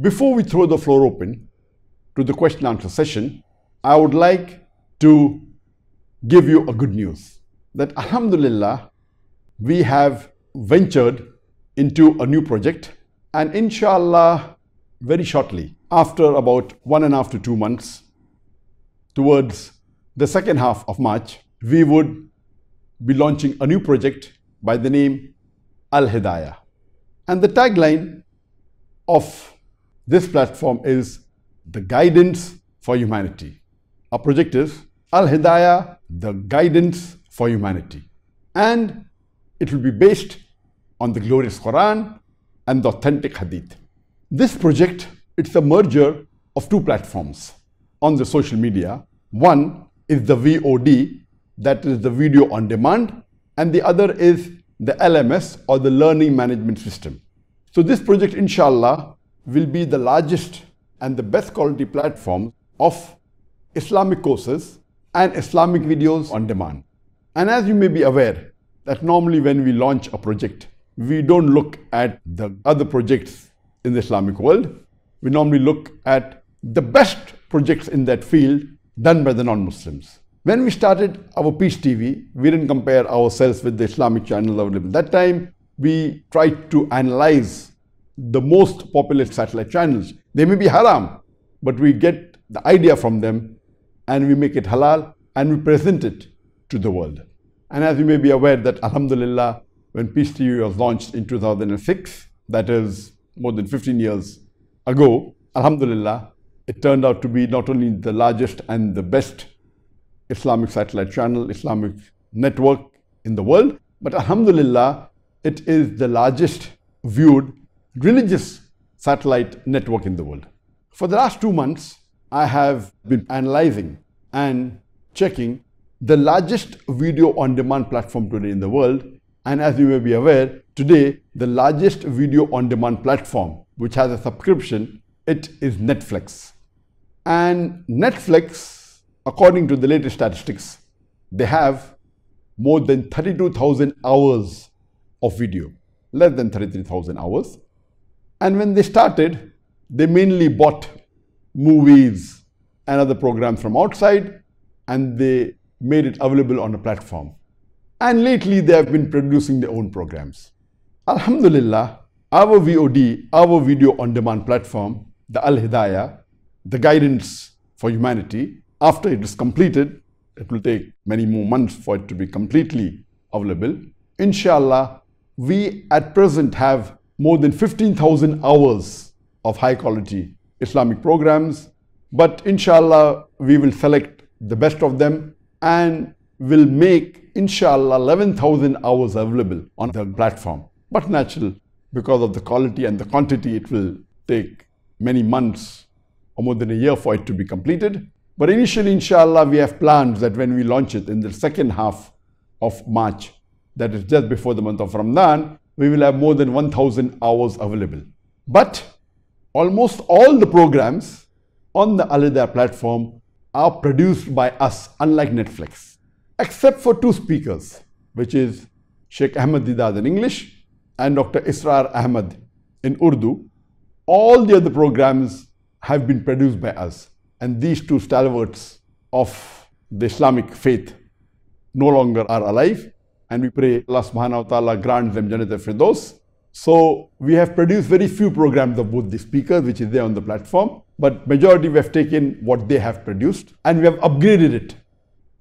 Before we throw the floor open to the question and answer session, I would like to give you a good news that Alhamdulillah, we have ventured into a new project and inshallah, very shortly, after about one and a half to two months, towards the second half of March, we would be launching a new project by the name Al Hidayah. And the tagline of this platform is the guidance for humanity. Our project is Al Hidayah, the guidance for humanity. And it will be based on the glorious Quran and the authentic Hadith. This project, it's a merger of two platforms on the social media. One is the VOD, that is the video on demand, and the other is the LMS or the learning management system. So this project, inshallah, will be the largest and the best quality platform of Islamic courses and Islamic videos on demand. And as you may be aware, that normally when we launch a project, we don't look at the other projects in the Islamic world. We normally look at the best projects in that field done by the non-Muslims. When we started our Peace TV, we didn't compare ourselves with the Islamic channels available. That time, we tried to analyze the most populated satellite channels. They may be haram, but we get the idea from them and we make it halal and we present it to the world. And as you may be aware that Alhamdulillah, when Peace TV was launched in 2006, that is more than 15 years ago, Alhamdulillah, it turned out to be not only the largest and the best Islamic satellite channel, Islamic network in the world, but Alhamdulillah, it is the largest viewed religious satellite network in the world. For the last two months, I have been analyzing and checking the largest video on demand platform today in the world. And as you may be aware, today, the largest video on demand platform, which has a subscription, it is Netflix. And Netflix, according to the latest statistics, they have more than 32,000 hours of video, less than 33,000 hours and when they started, they mainly bought movies and other programs from outside and they made it available on a platform. And lately they have been producing their own programs. Alhamdulillah, our VOD, our video on demand platform, the Al Hidayah, the guidance for humanity, after it is completed, it will take many more months for it to be completely available. Inshallah, we at present have more than 15,000 hours of high quality Islamic programs. But inshallah, we will select the best of them and will make inshallah 11,000 hours available on the platform. But natural, because of the quality and the quantity, it will take many months or more than a year for it to be completed. But initially, inshallah, we have plans that when we launch it in the second half of March, that is just before the month of Ramadan, we will have more than 1000 hours available. But almost all the programs on the Alida platform are produced by us, unlike Netflix, except for two speakers, which is Sheikh Ahmed Didad in English and Dr. Israr Ahmed in Urdu. All the other programs have been produced by us, and these two stalwarts of the Islamic faith no longer are alive, and we pray Allah subhanahu wa ta'ala grant them Jannat al-Firdaus. So we have produced very few programs of both the speakers which is there on the platform but majority we have taken what they have produced and we have upgraded it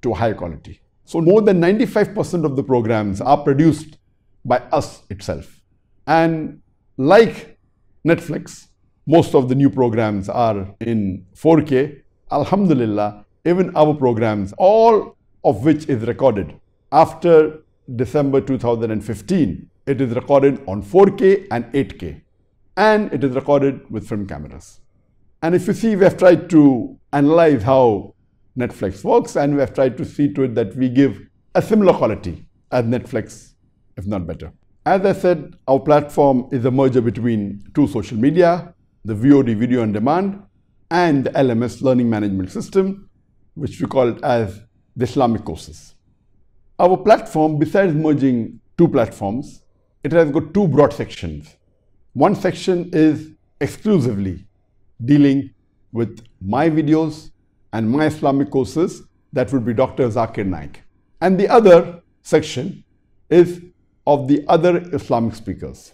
to high quality. So more than 95% of the programs are produced by us itself. And like Netflix, most of the new programs are in 4K. Alhamdulillah, even our programs, all of which is recorded after December 2015. It is recorded on 4K and 8K. And it is recorded with film cameras. And if you see, we have tried to analyze how Netflix works and we have tried to see to it that we give a similar quality as Netflix, if not better. As I said, our platform is a merger between two social media, the VOD video on demand, and the LMS learning management system, which we call it as the Islamic courses. Our platform, besides merging two platforms, it has got two broad sections. One section is exclusively dealing with my videos and my Islamic courses, that would be Dr. Zakir Naik. And the other section is of the other Islamic speakers.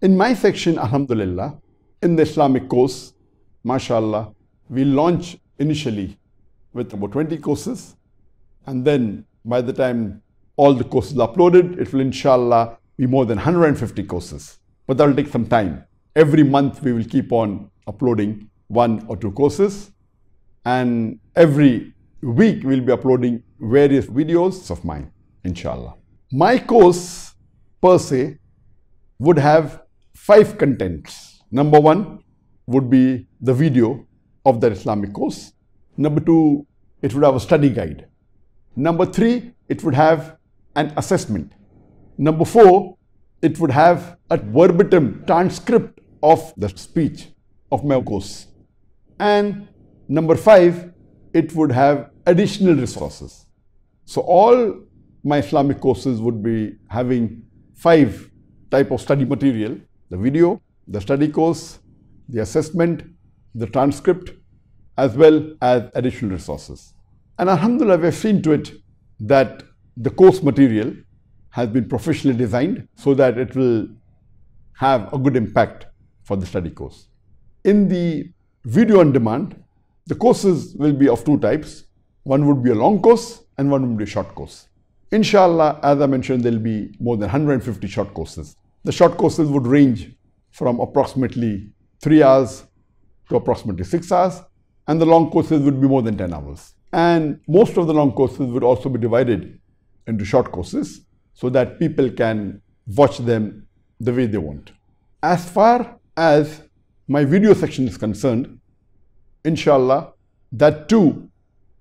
In my section, Alhamdulillah, in the Islamic course, mashallah, we launch initially with about 20 courses and then by the time all the courses are uploaded, it will inshallah be more than 150 courses. But that will take some time. Every month we will keep on uploading one or two courses. And every week we'll be uploading various videos of mine, inshallah. My course per se would have five contents. Number one would be the video of that Islamic course. Number two, it would have a study guide. Number three, it would have an assessment. Number four, it would have a verbatim transcript of the speech of my course. And number five, it would have additional resources. So all my Islamic courses would be having five type of study material, the video, the study course, the assessment, the transcript, as well as additional resources. And Alhamdulillah, we have seen to it that the course material has been professionally designed so that it will have a good impact for the study course. In the video on demand, the courses will be of two types. One would be a long course and one would be a short course. Inshallah, as I mentioned, there will be more than 150 short courses. The short courses would range from approximately 3 hours to approximately 6 hours and the long courses would be more than 10 hours. And most of the long courses would also be divided into short courses so that people can watch them the way they want. As far as my video section is concerned, inshallah, that too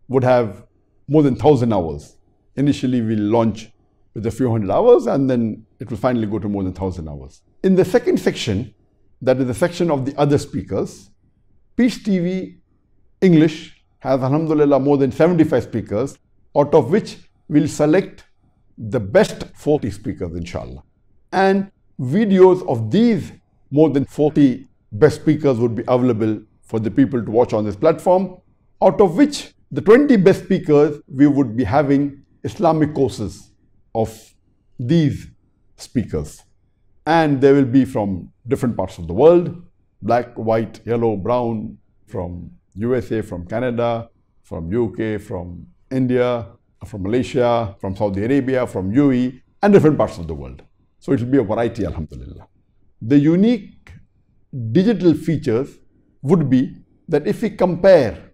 would have more than 1,000 hours. Initially, we'll launch with a few hundred hours and then it will finally go to more than 1,000 hours. In the second section, that is the section of the other speakers, Peace TV English has Alhamdulillah more than 75 speakers, out of which we'll select the best 40 speakers inshallah. And videos of these more than 40 best speakers would be available for the people to watch on this platform, out of which the 20 best speakers we would be having Islamic courses of these speakers. And they will be from different parts of the world, black, white, yellow, brown, from USA, from Canada, from UK, from India, from Malaysia, from Saudi Arabia, from UAE, and different parts of the world. So it will be a variety, alhamdulillah. The unique digital features would be that if we compare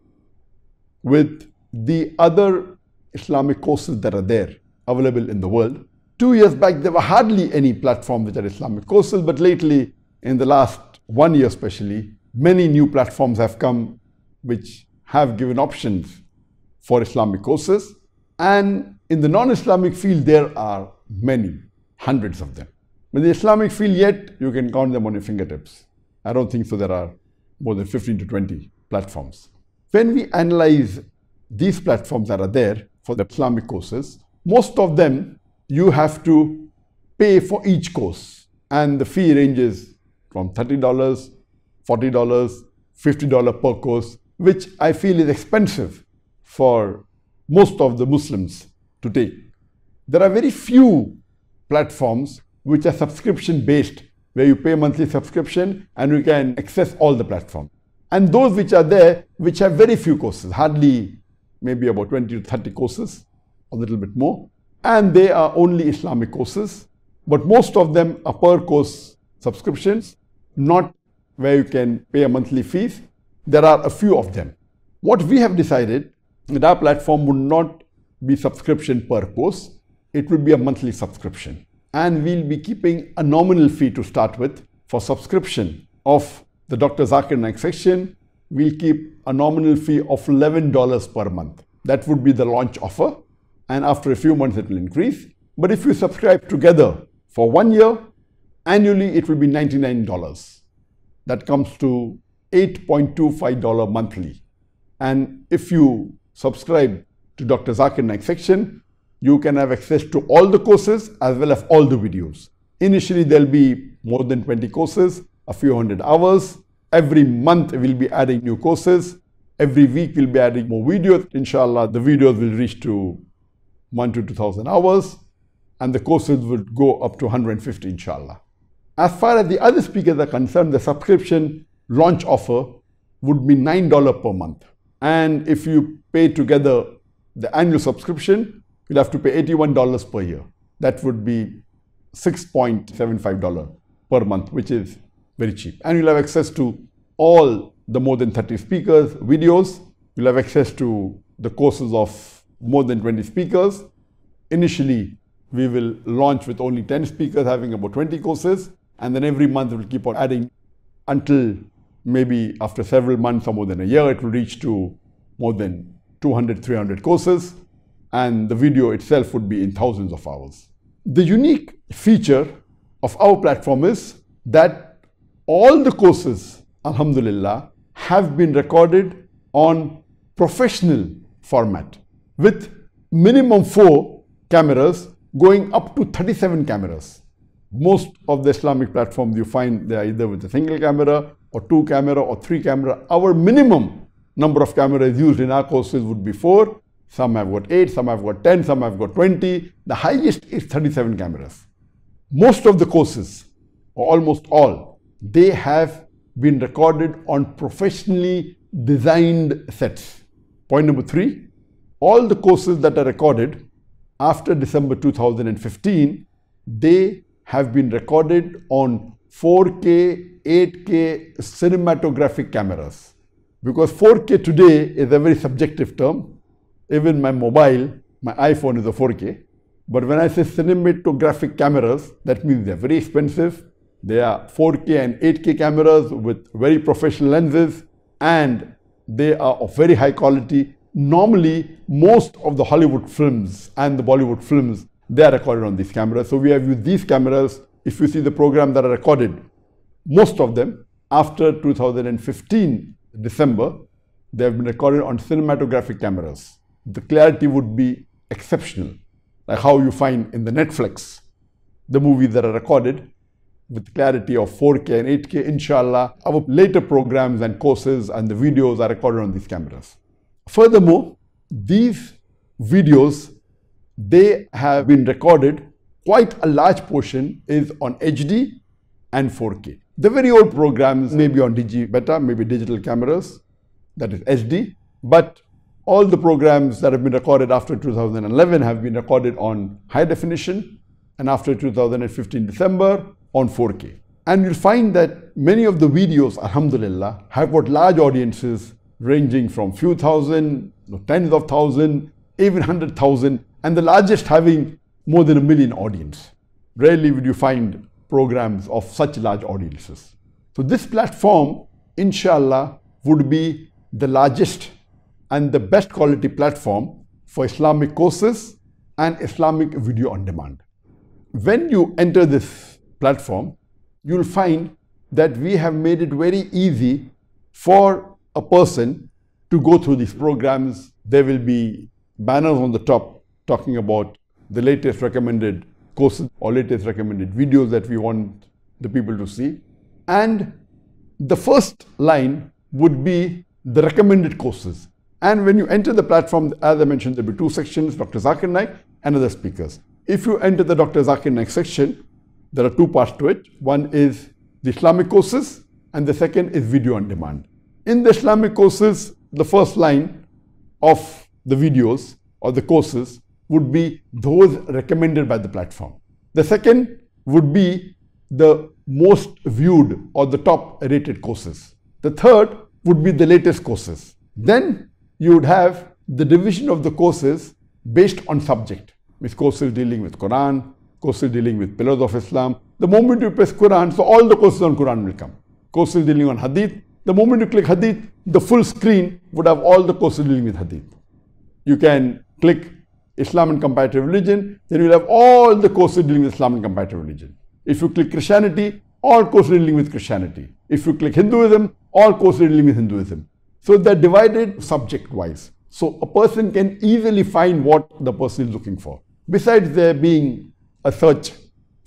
with the other Islamic courses that are there available in the world, two years back there were hardly any platforms which are Islamic courses, but lately, in the last one year especially, many new platforms have come which have given options for Islamic courses. And in the non-Islamic field, there are many, hundreds of them. In the Islamic field yet, you can count them on your fingertips. I don't think so there are more than 15 to 20 platforms. When we analyze these platforms that are there for the Islamic courses, most of them you have to pay for each course. And the fee ranges from $30, $40, $50 per course which I feel is expensive for most of the Muslims to take. There are very few platforms which are subscription based, where you pay monthly subscription and you can access all the platforms. And those which are there, which have very few courses, hardly maybe about 20 to 30 courses, a little bit more. And they are only Islamic courses, but most of them are per course subscriptions, not where you can pay a monthly fees there are a few of them. What we have decided that our platform would not be subscription per course, it would be a monthly subscription. And we'll be keeping a nominal fee to start with for subscription of the Dr. Zakir Naik section. We'll keep a nominal fee of $11 per month. That would be the launch offer. And after a few months, it will increase. But if you subscribe together for one year, annually, it will be $99. That comes to $8.25 monthly. And if you subscribe to Dr. Zakir Naik section, you can have access to all the courses as well as all the videos. Initially, there'll be more than 20 courses, a few hundred hours. Every month, we'll be adding new courses. Every week, we'll be adding more videos. Inshallah, the videos will reach to 1 to 2,000 hours, and the courses will go up to 150, inshallah. As far as the other speakers are concerned, the subscription launch offer would be $9 per month. And if you pay together the annual subscription, you'll have to pay $81 per year. That would be $6.75 per month, which is very cheap. And you'll have access to all the more than 30 speakers, videos. You'll have access to the courses of more than 20 speakers. Initially, we will launch with only 10 speakers having about 20 courses. And then every month we'll keep on adding until maybe after several months or more than a year, it will reach to more than 200, 300 courses, and the video itself would be in thousands of hours. The unique feature of our platform is that all the courses, alhamdulillah, have been recorded on professional format with minimum four cameras going up to 37 cameras. Most of the Islamic platforms you find they're either with a single camera or two camera or three camera. Our minimum number of cameras used in our courses would be four. Some have got eight, some have got 10, some have got 20. The highest is 37 cameras. Most of the courses, or almost all, they have been recorded on professionally designed sets. Point number three, all the courses that are recorded after December 2015, they have been recorded on 4K, 8K cinematographic cameras. Because 4K today is a very subjective term. Even my mobile, my iPhone is a 4K. But when I say cinematographic cameras, that means they're very expensive. They are 4K and 8K cameras with very professional lenses and they are of very high quality. Normally, most of the Hollywood films and the Bollywood films, they are recorded on these cameras. So we have used these cameras if you see the program that are recorded, most of them after 2015 December, they have been recorded on cinematographic cameras. The clarity would be exceptional, like how you find in the Netflix, the movies that are recorded with clarity of 4K and 8K, inshallah. Our later programs and courses and the videos are recorded on these cameras. Furthermore, these videos, they have been recorded quite a large portion is on HD and 4K. The very old programs may be on DG Beta, maybe digital cameras, that is HD, but all the programs that have been recorded after 2011 have been recorded on high definition and after 2015 December on 4K. And you'll find that many of the videos, alhamdulillah, have got large audiences ranging from few thousand, tens of thousand, even hundred thousand, and the largest having more than a million audience. Rarely would you find programs of such large audiences. So this platform, inshallah, would be the largest and the best quality platform for Islamic courses and Islamic video on demand. When you enter this platform, you'll find that we have made it very easy for a person to go through these programs. There will be banners on the top talking about the latest recommended courses or latest recommended videos that we want the people to see. And the first line would be the recommended courses. And when you enter the platform, as I mentioned, there will be two sections, Dr. Zakir Naik and other speakers. If you enter the Dr. Zakir Naik section, there are two parts to it. One is the Islamic courses and the second is video on demand. In the Islamic courses, the first line of the videos or the courses would be those recommended by the platform. The second would be the most viewed or the top rated courses. The third would be the latest courses. Then you would have the division of the courses based on subject. With courses dealing with Quran, courses dealing with pillars of Islam. The moment you press Quran, so all the courses on Quran will come. Courses dealing on Hadith. The moment you click Hadith, the full screen would have all the courses dealing with Hadith. You can click Islam and comparative religion, then you'll have all the courses dealing with Islam and comparative religion. If you click Christianity, all courses dealing with Christianity. If you click Hinduism, all courses dealing with Hinduism. So they're divided subject-wise. So a person can easily find what the person is looking for. Besides there being a search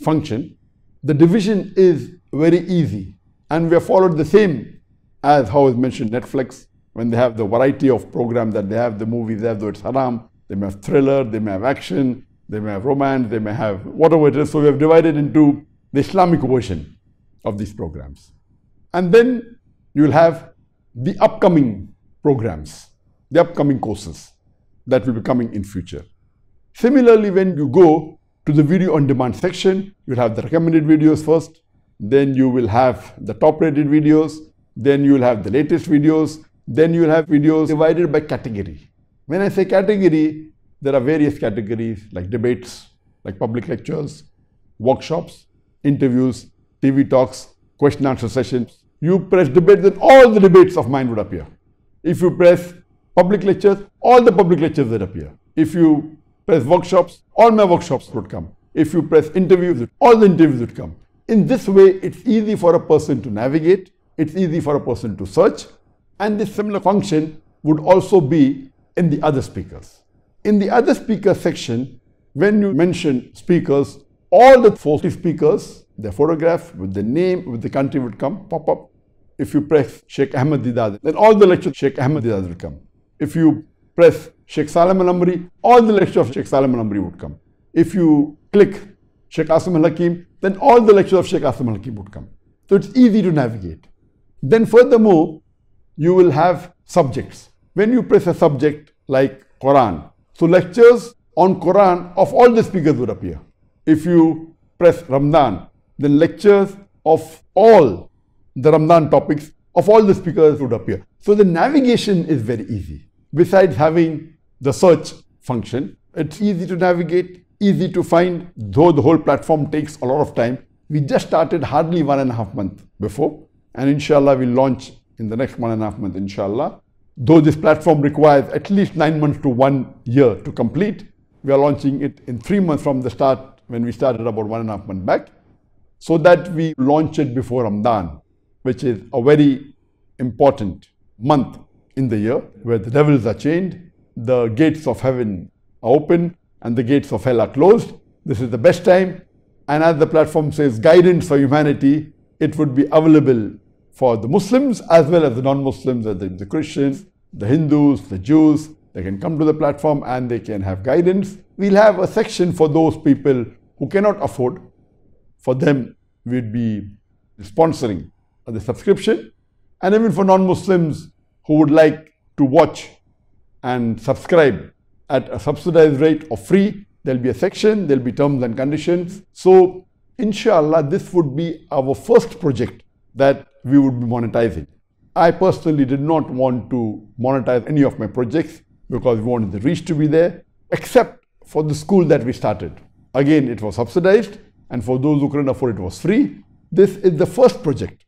function, the division is very easy. And we have followed the same as how is mentioned Netflix, when they have the variety of programs that they have, the movies they have, though it's haram, they may have thriller, they may have action, they may have romance, they may have whatever it is. So we have divided into the Islamic version of these programs. And then you will have the upcoming programs, the upcoming courses that will be coming in future. Similarly, when you go to the video on demand section, you'll have the recommended videos first, then you will have the top rated videos, then you'll have the latest videos, then you'll have videos divided by category. When I say category, there are various categories like debates, like public lectures, workshops, interviews, TV talks, question answer sessions. You press debate, then all the debates of mine would appear. If you press public lectures, all the public lectures that appear. If you press workshops, all my workshops would come. If you press interviews, all the interviews would come. In this way, it's easy for a person to navigate, it's easy for a person to search, and this similar function would also be in the other speakers. In the other speaker section, when you mention speakers, all the 40 speakers, their photograph with the name, with the country would come, pop up. If you press Sheikh Ahmed Didad, then all the lectures Sheikh Ahmed Didad will come. If you press Sheikh Salman Amri, all the lectures of Sheikh Salman Amri would come. If you click Sheikh Asim Al Hakim, then all the lectures of Sheikh Asim Al Hakim would come. So it's easy to navigate. Then furthermore, you will have subjects when you press a subject like Quran. So lectures on Quran of all the speakers would appear. If you press Ramadan, then lectures of all the Ramadan topics of all the speakers would appear. So the navigation is very easy. Besides having the search function, it's easy to navigate, easy to find, though the whole platform takes a lot of time. We just started hardly one and a half month before, and inshallah we'll launch in the next one and a half month, inshallah. Though this platform requires at least nine months to one year to complete, we are launching it in three months from the start when we started about one and a half months back, so that we launch it before Ramadan, which is a very important month in the year where the devils are chained, the gates of heaven are open, and the gates of hell are closed. This is the best time. And as the platform says, guidance for humanity, it would be available for the Muslims as well as the non-Muslims, as the Christians, the Hindus, the Jews. They can come to the platform and they can have guidance. We'll have a section for those people who cannot afford. For them, we'd be sponsoring the subscription. And even for non-Muslims who would like to watch and subscribe at a subsidized rate or free, there'll be a section, there'll be terms and conditions. So, inshallah, this would be our first project that we would be monetizing. I personally did not want to monetize any of my projects because we wanted the reach to be there, except for the school that we started. Again, it was subsidized, and for those who couldn't afford it, was free. This is the first project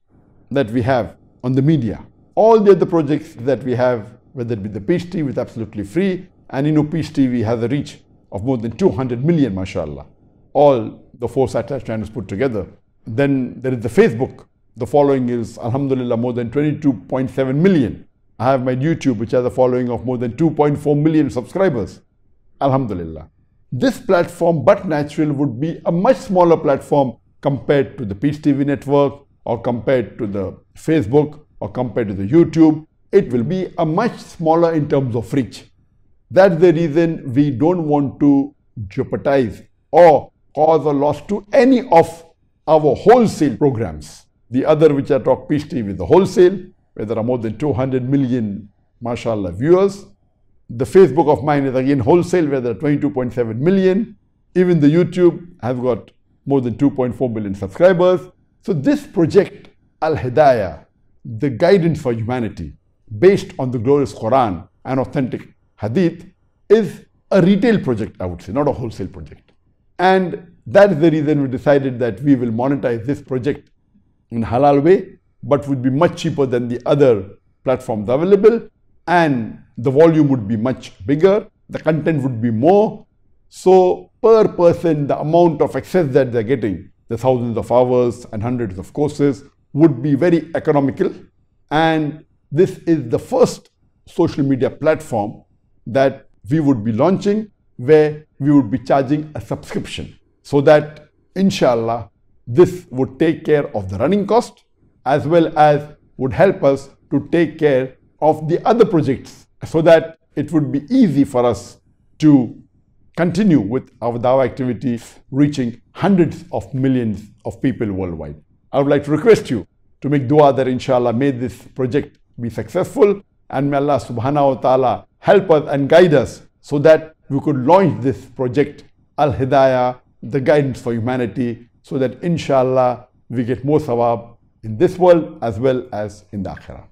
that we have on the media. All the other projects that we have, whether it be the Peace TV, is absolutely free, and you know, Peace TV has a reach of more than 200 million, mashallah. All the four satellite channels put together. Then there is the Facebook the following is Alhamdulillah more than 22.7 million. I have my YouTube which has a following of more than 2.4 million subscribers. Alhamdulillah. This platform But Natural would be a much smaller platform compared to the Peach TV network or compared to the Facebook or compared to the YouTube. It will be a much smaller in terms of reach. That's the reason we don't want to jeopardize or cause a loss to any of our wholesale programs. The other which I talk Peace TV, the wholesale, where there are more than 200 million, mashallah, viewers. The Facebook of mine is again wholesale, where there are 22.7 million. Even the YouTube, has have got more than 2.4 million subscribers. So this project, Al-Hidayah, the guidance for humanity, based on the glorious Quran and authentic Hadith, is a retail project, I would say, not a wholesale project. And that is the reason we decided that we will monetize this project in halal way, but would be much cheaper than the other platforms available and the volume would be much bigger, the content would be more. So per person, the amount of access that they're getting, the thousands of hours and hundreds of courses would be very economical. And this is the first social media platform that we would be launching where we would be charging a subscription so that inshallah this would take care of the running cost as well as would help us to take care of the other projects so that it would be easy for us to continue with our DAO activity reaching hundreds of millions of people worldwide. I would like to request you to make dua that inshallah may this project be successful and may Allah subhanahu wa ta'ala help us and guide us so that we could launch this project Al-Hidayah, the guidance for humanity so that inshallah we get more sawab in this world as well as in the akhirah.